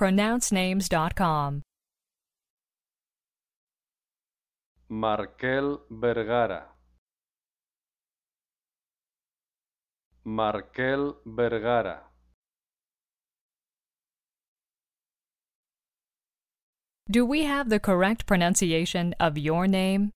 pronouncenames.com. Markel Vergara. Markel Vergara. Do we have the correct pronunciation of your name?